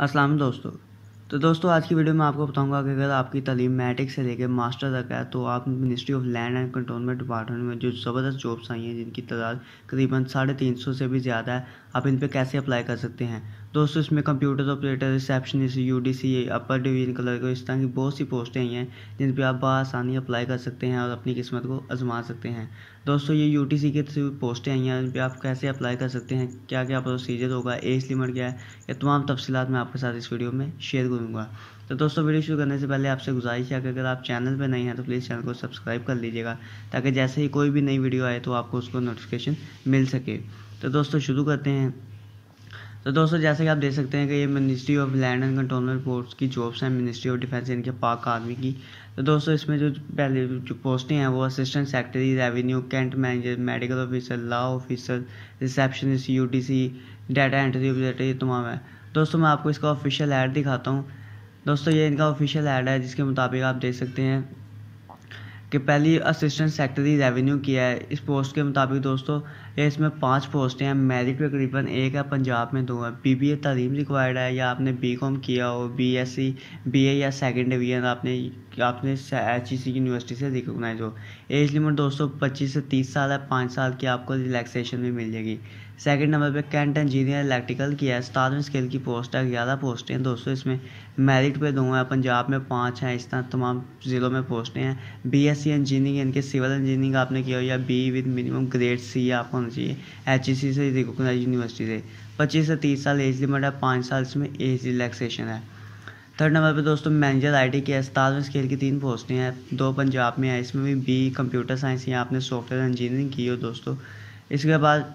असलम दोस्तों तो दोस्तों आज की वीडियो में आपको बताऊंगा कि अगर आपकी तलीम मैट्रिक से लेकर मास्टर तक है तो आप ministry of land and cantonment department में जो ज़बरदस्त जॉब्स आई हैं जिनकी तादाद करीबन साढ़े तीन सौ से भी ज़्यादा है आप इन पर कैसे अप्लाई कर सकते हैं दोस्तों इसमें computer operator receptionist U D C upper division clerk को इस तरह की बहुत सी पोस्टें हैं जिन पर आप बसानी अप्लाई कर सकते हैं और अपनी किस्मत को आजमा सकते हैं दोस्तों ये यू टी सी के थ्रू पोस्टें आई हैं जिन पर आप कैसे अप्लाई कर सकते हैं क्या क्या प्रोसीजर होगा एज लिमिट क्या है ये तमाम तफसीत मैं आपके साथ इस वीडियो में शेयर करूँगा तो दोस्तों वीडियो शुरू करने से पहले आपसे गुजारिश है कि अगर आप चैनल पर नहीं हैं तो प्लीज़ चैनल को सब्सक्राइब कर लीजिएगा ताकि जैसे ही कोई भी नई वीडियो आए तो आपको उसको नोटिफिकेशन मिल सके तो दोस्तों शुरू करते हैं तो दोस्तों जैसे कि आप देख सकते हैं कि ये ministry of land and cantonment post की जॉब्स हैं मिनिस्ट्री ऑफ डिफेंस इनके पाक आर्मी की तो दोस्तों इसमें जो पहले जो पोस्टें हैं वो assistant secretary revenue cantt manager medical officer law officer receptionist U T C data entry operator ये तमाम है दोस्तों मैं आपको इसका ऑफिशियल ऐड दिखाता हूँ दोस्तों ये इनका ऑफिशियल ऐड है जिसके मुताबिक आप देख सकते हैं कि पहली असिस्टेंट सेक्रेटरी रेवेन्यू किया है इस पोस्ट के मुताबिक दोस्तों ये इसमें पांच पोस्टें हैं मेरिट पे करीबन एक है पंजाब में दो है बी बी ए तालीम रिक्वायर्ड है या आपने बी कॉम किया हो B S C B A या सेकेंड डिवीजन आपने आपने एच ई सी यूनिवर्सिटी से रिकोगनाइज हो एज लिमिट दोस्तों पच्चीस से तीस साल है पाँच साल की आपको रिलैक्सेशन भी मिल जाएगी सेकंड नंबर पे कैंट इंजीनियर इलेक्ट्रिकल की है सतारवें स्केल की पोस्ट है ग्यारह पोस्टें हैं दोस्तों इसमें मेरिट पे दो हैं पंजाब में पाँच हैं इस तरह तमाम ज़िलों में पोस्टें हैं बी एस सी इंजीनियरिंग इनके सिविल इंजीनियरिंग आपने किया हो या B with minimum grade C आपको होना चाहिए एच ई सी से रिकोगनाइज यूनिवर्सिटी से पच्चीस से तीस साल एज लिमिट है पाँच साल इसमें एज रिलैक्सेशन है थर्ड नंबर पे दोस्तों मैनेजर आई टी के सतारवें स्केल की तीन पोस्टें हैं दो पंजाब में है इसमें भी बी कंप्यूटर साइंस या आपने सॉफ्टवेयर इंजीनियरिंग की हो दोस्तों इसके बाद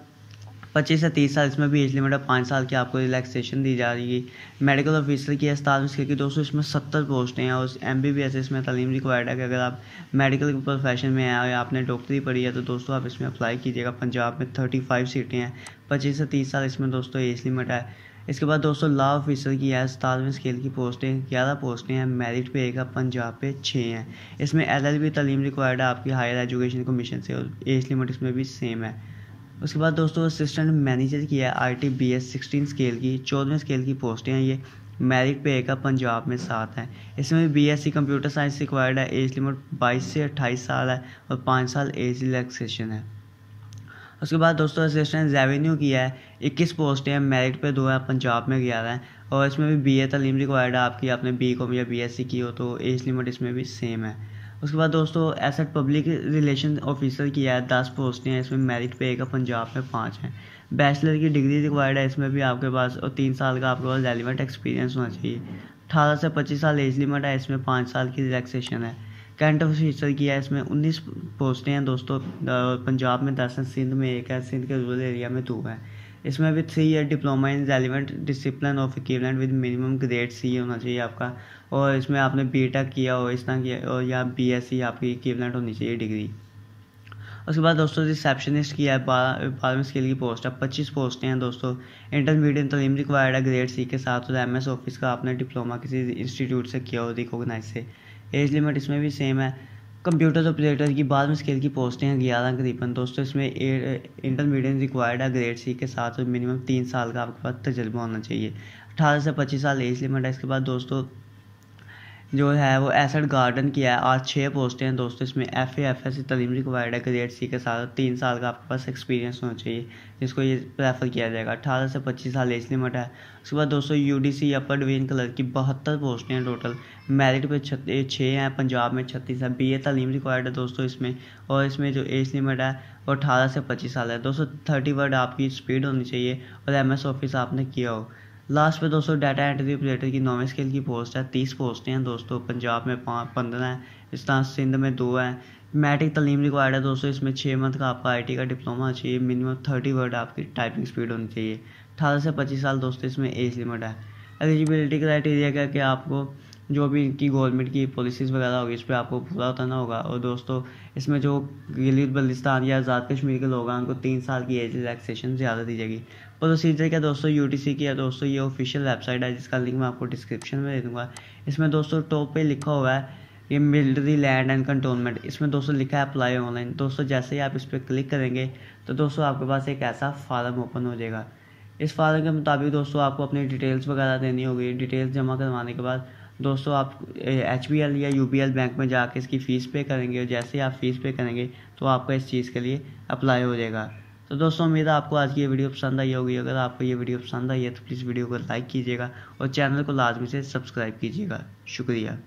पच्चीस से तीस साल इसमें भी एज लिमिट है पाँच साल की आपको रिलैक्सेशन दी जा रही है मेडिकल ऑफिसर की अस्पताल में स्किल की दोस्तों इसमें सत्तर पोस्टें हैं और एम बी बी एस इसमें तलीम रिक्वायर्ड है कि अगर आप मेडिकल प्रोफेशन में आए आपने डॉक्टरी पढ़ी है तो दोस्तों आप इसमें अप्लाई कीजिएगा पंजाब में थर्टी फाइव सीटें हैं पच्चीस से तीस साल इसमें दोस्तों एज लिमिट है इसके बाद दोस्तों लॉ ऑफिसर की है अस्पताल में स्केल की पोस्टें ग्यारह पोस्टें हैं मेरिट पे एक है पंजाब पे छः हैं इसमें एल एल बी तलीम रिक्वायर्ड है आपकी हायर एजुकेशन कमीशन से और एज लिमिट इसमें भी सेम है उसके बाद दोस्तों असिस्टेंट मैनेजर की है I T B S sixteen scale की चौदहवें स्केल की पोस्टें हैं ये मेरिट पे का पंजाब में सात है इसमें B S C computer science required है एज लिमिट बाईस से अट्ठाईस साल है और पाँच साल एज रिलैक्सेशन है उसके बाद दोस्तों असिस्टेंट रेवेन्यू की है इक्कीस पोस्टें हैं मेरिट पे दो है पंजाब में ग्यारह है और इसमें भी बी ए तलीम रिक्वायर्ड है आपकी आपने बी कॉम या बी एस सी की हो तो एज लिमिट इसमें भी सेम है उसके बाद दोस्तों एसेट पब्लिक रिलेशन ऑफिसर की है दस पोस्टें हैं इसमें मेरिट पे एक पंजाब में पाँच हैं बैचलर की डिग्री रिक्वायर्ड है इसमें भी आपके पास और तीन साल का आपके पास रेलिवेंट एक्सपीरियंस होना चाहिए अठारह से पच्चीस साल एज लिमिट है इसमें पाँच साल की रिलैक्सेशन है कैंट ऑफिसर की है इसमें उन्नीस पोस्टें हैं दोस्तों पंजाब में दस हैं सिंध में एक है सिंध के रूरल एरिया में दो है इसमें भी three year diploma in relevant discipline of equipment with minimum grade C होना चाहिए आपका और इसमें आपने बी टेक किया हो इस तरह किया और या बी एस सी आपकी इक्विवेलेंट होनी चाहिए डिग्री उसके बाद दोस्तों रिसेप्शनिस्ट किया है बारह में स्किल की पोस्ट है पच्चीस पोस्टें हैं दोस्तों इंटरमीडिएट तलीम रिक्वायर्ड है ग्रेड सी के साथ और एम एस ऑफिस का आपने डिप्लोमा किसी इंस्टीट्यूट से किया हो रिकोगनाइज से एज लिमिट इसमें भी सेम है कंप्यूटर ऑपरेटर की बारहवीं स्केल की पोस्टें हैं ग्यारह करीबन दोस्तों इसमें इंटरमीडिएट रिक्वायर्ड है ग्रेड सी के साथ और मिनिमम तीन साल का आपके पास तजर्बा होना चाहिए अठारह से पच्चीस साल एज लिमिट है इसके बाद दोस्तों जो है वो एसड गार्डन किया है आज छः पोस्टें हैं दोस्तों इसमें एफ एफ एस तलीम रिक्वायर्ड है ग्रेड सी के साथ तीन साल का आपके पास एक्सपीरियंस होना चाहिए जिसको ये प्रेफर किया जाएगा अठारह से पच्चीस साल एज लिमिट है उसके बाद दोस्तों U D C upper division clerk की बहत्तर पोस्टें हैं टोटल मेरिट पे छः हैं पंजाब में छत्तीस है बी ए तलीम रिक्वायर्ड है दोस्तों इसमें और इसमें जो एज लिमिट है वो अठारह से पच्चीस साल है दोस्तों थर्टी वर्ड आपकी स्पीड होनी चाहिए और एम एस ऑफिस आपने किया हो लास्ट पे दोस्तों डाटा एंट्री ऑपरेटर की नॉर्मल स्केल की पोस्ट है तीस पोस्टें हैं दोस्तों पंजाब में पंद्रह हैं इस तरह सिंध में दो हैं मैट्रिक तलीम रिक्वायर्ड है दोस्तों इसमें छः मंथ का आपका आईटी का डिप्लोमा चाहिए मिनिमम थर्टी वर्ड आपकी टाइपिंग स्पीड होनी चाहिए अठारह से पच्चीस साल दोस्तों इसमें एज लिमिट है एलिजिबिलिटी क्राइटेरिया क्या कि आपको जो भी इनकी गवर्नमेंट की पॉलिसीज़ वगैरह होगी इस पर आपको पूरा उतरना होगा और दोस्तों इसमें जो गिलित बल्लिस्तान या आज़ाद कश्मीर के लोग हैं उनको तीन साल की एज रिलैक्सेशन ज़्यादा दी जाएगी प्रोसीजर क्या दोस्तों यू की है दोस्तों ये ऑफिशियल वेबसाइट है जिसका लिंक मैं आपको डिस्क्रिप्शन में दे दूँगा इसमें दोस्तों टॉप पर लिखा हुआ है ये मिलिट्री लैंड एंड कंटोनमेंट इसमें दोस्तों लिखा है अप्लाई ऑनलाइन दोस्तों जैसे ही आप इस पर क्लिक करेंगे तो दोस्तों आपके पास एक ऐसा फार्म ओपन हो जाएगा इस फार्म के मुताबिक दोस्तों आपको अपनी डिटेल्स वगैरह देनी होगी डिटेल्स जमा करवाने के बाद दोस्तों आप एच या यू बैंक में जाके इसकी फ़ीस पे करेंगे और जैसे ही आप फ़ीस पे करेंगे तो आपका इस चीज़ के लिए अप्लाई हो जाएगा तो दोस्तों उम्मीद है आपको आज की ये वीडियो पसंद आई होगी अगर आपको ये वीडियो पसंद आई है तो प्लीज़ वीडियो को लाइक कीजिएगा और चैनल को लाजमी से सब्सक्राइब कीजिएगा शुक्रिया